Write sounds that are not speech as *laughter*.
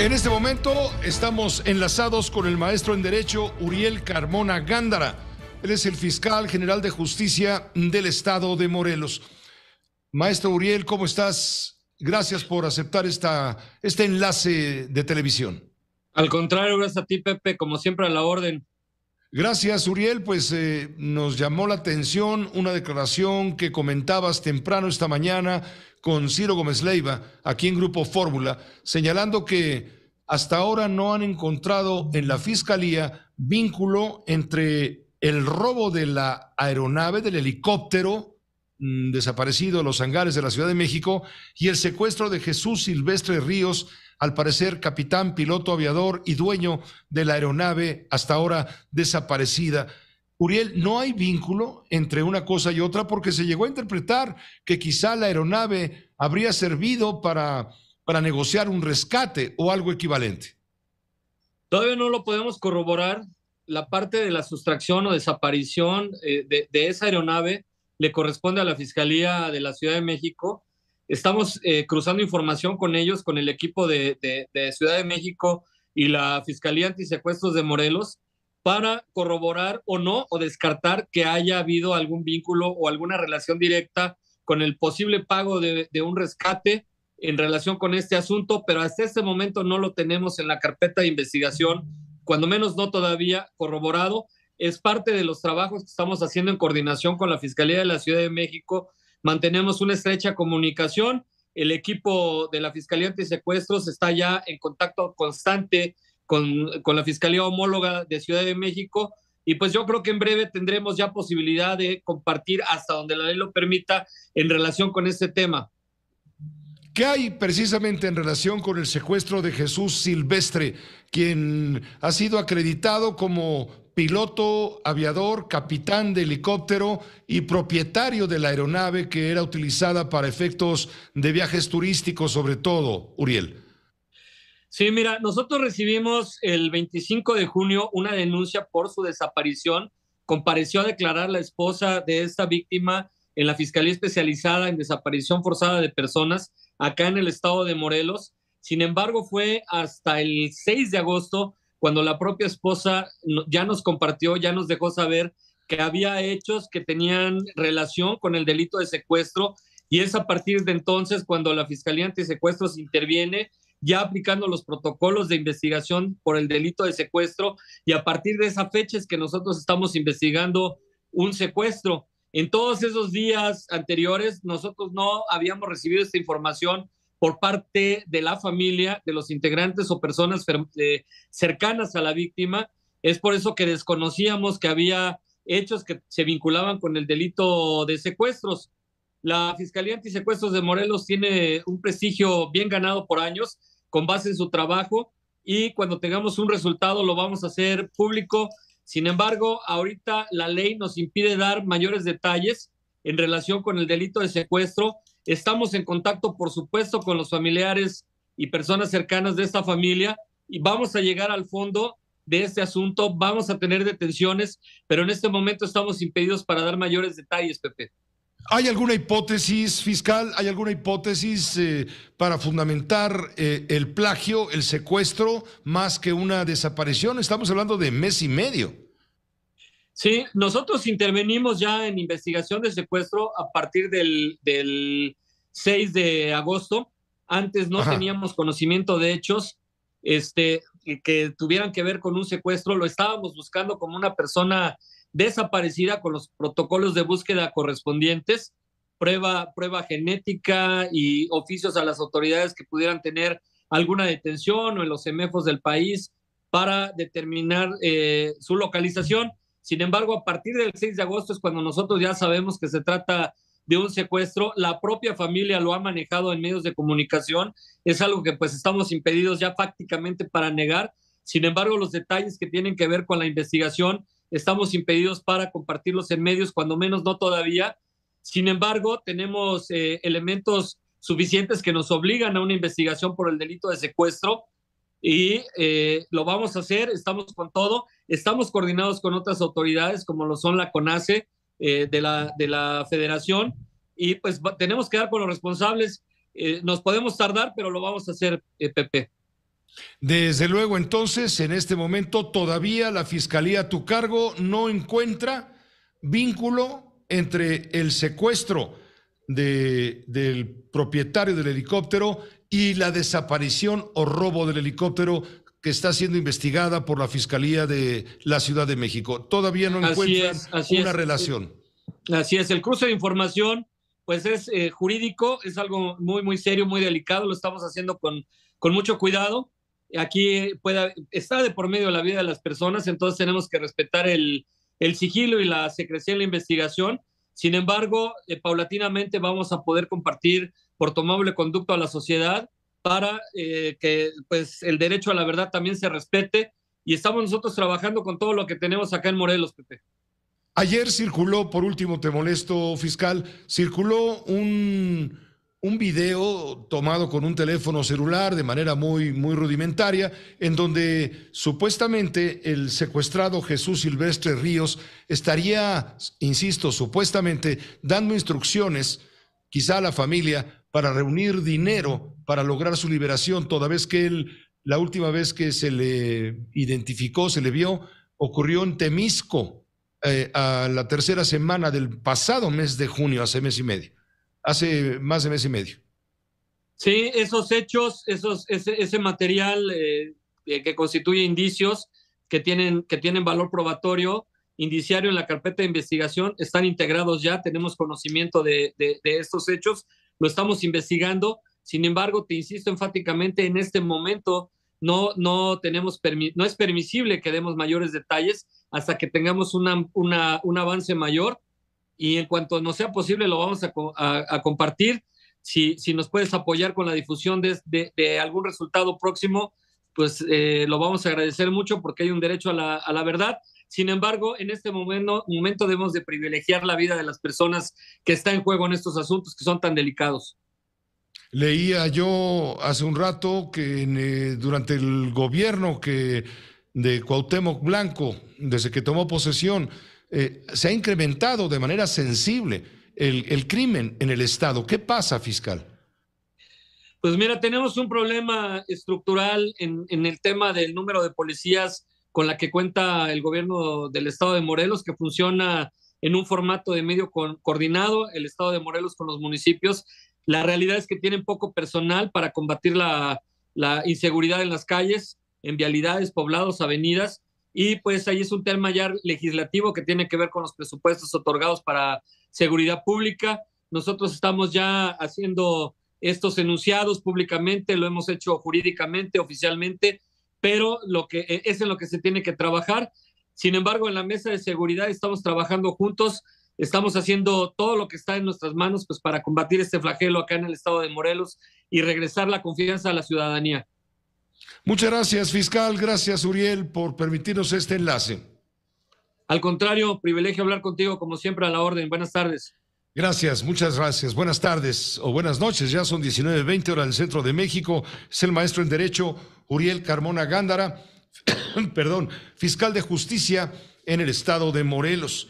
En este momento estamos enlazados con el maestro en Derecho Uriel Carmona Gándara. Él es el fiscal general de justicia del estado de Morelos. Maestro Uriel, ¿cómo estás? Gracias por aceptar esta, este enlace de televisión. Al contrario, gracias a ti, Pepe, como siempre a la orden. Gracias, Uriel. Pues eh, nos llamó la atención una declaración que comentabas temprano esta mañana con Ciro Gómez Leiva, aquí en Grupo Fórmula, señalando que hasta ahora no han encontrado en la Fiscalía vínculo entre el robo de la aeronave, del helicóptero mm, desaparecido en los hangares de la Ciudad de México y el secuestro de Jesús Silvestre Ríos al parecer capitán, piloto, aviador y dueño de la aeronave hasta ahora desaparecida. Uriel, no hay vínculo entre una cosa y otra porque se llegó a interpretar que quizá la aeronave habría servido para, para negociar un rescate o algo equivalente. Todavía no lo podemos corroborar. La parte de la sustracción o desaparición eh, de, esa aeronave le corresponde a la Fiscalía de la Ciudad de México Estamos eh, cruzando información con ellos, con el equipo de, Ciudad de México y la Fiscalía Antisecuestros de Morelos, para corroborar o no o descartar que haya habido algún vínculo o alguna relación directa con el posible pago de, de, un rescate en relación con este asunto, pero hasta este momento no lo tenemos en la carpeta de investigación, cuando menos no todavía corroborado. Es parte de los trabajos que estamos haciendo en coordinación con la Fiscalía de la Ciudad de México Mantenemos una estrecha comunicación. El equipo de la Fiscalía Antisecuestros está ya en contacto constante con, con la Fiscalía Homóloga de Ciudad de México y pues yo creo que en breve tendremos ya posibilidad de compartir hasta donde la ley lo permita en relación con este tema. ¿Qué hay precisamente en relación con el secuestro de Jesús Silvestre, quien ha sido acreditado como piloto, aviador, capitán de helicóptero y propietario de la aeronave que era utilizada para efectos de viajes turísticos, sobre todo, Uriel. Sí, mira, nosotros recibimos el 25 de junio una denuncia por su desaparición. Compareció a declarar la esposa de esta víctima en la Fiscalía Especializada en Desaparición Forzada de Personas acá en el estado de Morelos. Sin embargo, fue hasta el 6 de agosto cuando la propia esposa ya nos compartió, ya nos dejó saber que había hechos que tenían relación con el delito de secuestro y es a partir de entonces cuando la Fiscalía Antisecuestros interviene ya aplicando los protocolos de investigación por el delito de secuestro y a partir de esa fecha es que nosotros estamos investigando un secuestro. En todos esos días anteriores nosotros no habíamos recibido esta información por parte de la familia, de los integrantes o personas eh, cercanas a la víctima. Es por eso que desconocíamos que había hechos que se vinculaban con el delito de secuestros. La Fiscalía Antisecuestros de Morelos tiene un prestigio bien ganado por años con base en su trabajo y cuando tengamos un resultado lo vamos a hacer público. Sin embargo, ahorita la ley nos impide dar mayores detalles en relación con el delito de secuestro Estamos en contacto, por supuesto, con los familiares y personas cercanas de esta familia y vamos a llegar al fondo de este asunto. Vamos a tener detenciones, pero en este momento estamos impedidos para dar mayores detalles, Pepe. ¿Hay alguna hipótesis fiscal? ¿Hay alguna hipótesis eh, para fundamentar eh, el plagio, el secuestro, más que una desaparición? Estamos hablando de mes y medio. Sí, nosotros intervenimos ya en investigación de secuestro a partir del, 6 de agosto. Antes no teníamos conocimiento de hechos este, que tuvieran que ver con un secuestro. Lo estábamos buscando como una persona desaparecida con los protocolos de búsqueda correspondientes, prueba, prueba genética y oficios a las autoridades que pudieran tener alguna detención o en los semefos del país para determinar eh, su localización sin embargo, a partir del 6 de agosto es cuando nosotros ya sabemos que se trata de un secuestro. La propia familia lo ha manejado en medios de comunicación. Es algo que pues estamos impedidos ya prácticamente para negar. Sin embargo, los detalles que tienen que ver con la investigación estamos impedidos para compartirlos en medios, cuando menos no todavía. Sin embargo, tenemos eh, elementos suficientes que nos obligan a una investigación por el delito de secuestro y eh, lo vamos a hacer, estamos con todo, estamos coordinados con otras autoridades como lo son la CONACE eh, de, la, de la federación y pues tenemos que dar con los responsables, eh, nos podemos tardar, pero lo vamos a hacer, Pepe. Desde luego, entonces, en este momento todavía la Fiscalía a tu cargo no encuentra vínculo entre el secuestro del propietario del helicóptero y la desaparición o robo del helicóptero que está siendo investigada por la Fiscalía de la Ciudad de México. Todavía no encuentran una relación. Así es, el cruce de información pues es eh, jurídico, es algo muy, muy serio, muy delicado, lo estamos haciendo con, con mucho cuidado. Aquí puede, está de por medio la vida de las personas, entonces tenemos que respetar el, el sigilo y la secrecía en la investigación. Sin embargo, eh, paulatinamente vamos a poder compartir por tomable conducto a la sociedad para eh, que pues el derecho a la verdad también se respete y estamos nosotros trabajando con todo lo que tenemos acá en Morelos, Pepe. Ayer circuló, por último te molesto fiscal, circuló un, un video tomado con un teléfono celular de manera muy, muy rudimentaria, en donde supuestamente el secuestrado Jesús Silvestre Ríos estaría, insisto, supuestamente dando instrucciones, quizá a la familia, para reunir dinero para lograr su liberación, toda vez que él, la última vez que se le identificó, se le vio, ocurrió en Temisco eh, a la tercera semana del pasado mes de junio, hace mes y medio, hace más de mes y medio. Sí, esos hechos, esos, ese, material eh, eh, que constituye indicios que tienen, que tienen valor probatorio, indiciario en la carpeta de investigación, están integrados ya, tenemos conocimiento de estos hechos lo estamos investigando. Sin embargo, te insisto enfáticamente, en este momento no, no, tenemos no es permisible que demos mayores detalles hasta que tengamos una, un avance mayor y en cuanto no sea posible lo vamos a, a, compartir. Si, si, nos puedes apoyar con la difusión de, de, algún resultado próximo, pues eh, lo vamos a agradecer mucho porque hay un derecho a la, a la verdad sin embargo, en este momento, momento debemos de privilegiar la vida de las personas que está en juego en estos asuntos que son tan delicados. Leía yo hace un rato que eh, durante el gobierno que, de Cuauhtémoc Blanco, desde que tomó posesión, eh, se ha incrementado de manera sensible el, crimen en el Estado. ¿Qué pasa, fiscal? Pues mira, tenemos un problema estructural en, el tema del número de policías con la que cuenta el gobierno del estado de Morelos, que funciona en un formato de medio coordinado, el estado de Morelos con los municipios. La realidad es que tienen poco personal para combatir la, la inseguridad en las calles, en vialidades, poblados, avenidas. Y pues ahí es un tema ya legislativo que tiene que ver con los presupuestos otorgados para seguridad pública. Nosotros estamos ya haciendo estos enunciados públicamente, lo hemos hecho jurídicamente, oficialmente, pero lo que, e, es en lo que se tiene que trabajar. Sin embargo, en la mesa de seguridad estamos trabajando juntos, estamos haciendo todo lo que está en nuestras manos pues, para combatir este flagelo acá en el estado de Morelos y regresar la confianza a la ciudadanía. Muchas gracias, fiscal. Gracias, Uriel, por permitirnos este enlace. Al contrario, privilegio hablar contigo, como siempre, a la orden. Buenas tardes. Gracias, muchas gracias. Buenas tardes o buenas noches. Ya son 19.20 horas el centro de México. Es el maestro en Derecho Uriel Carmona Gándara, *coughs* perdón, fiscal de justicia en el estado de Morelos.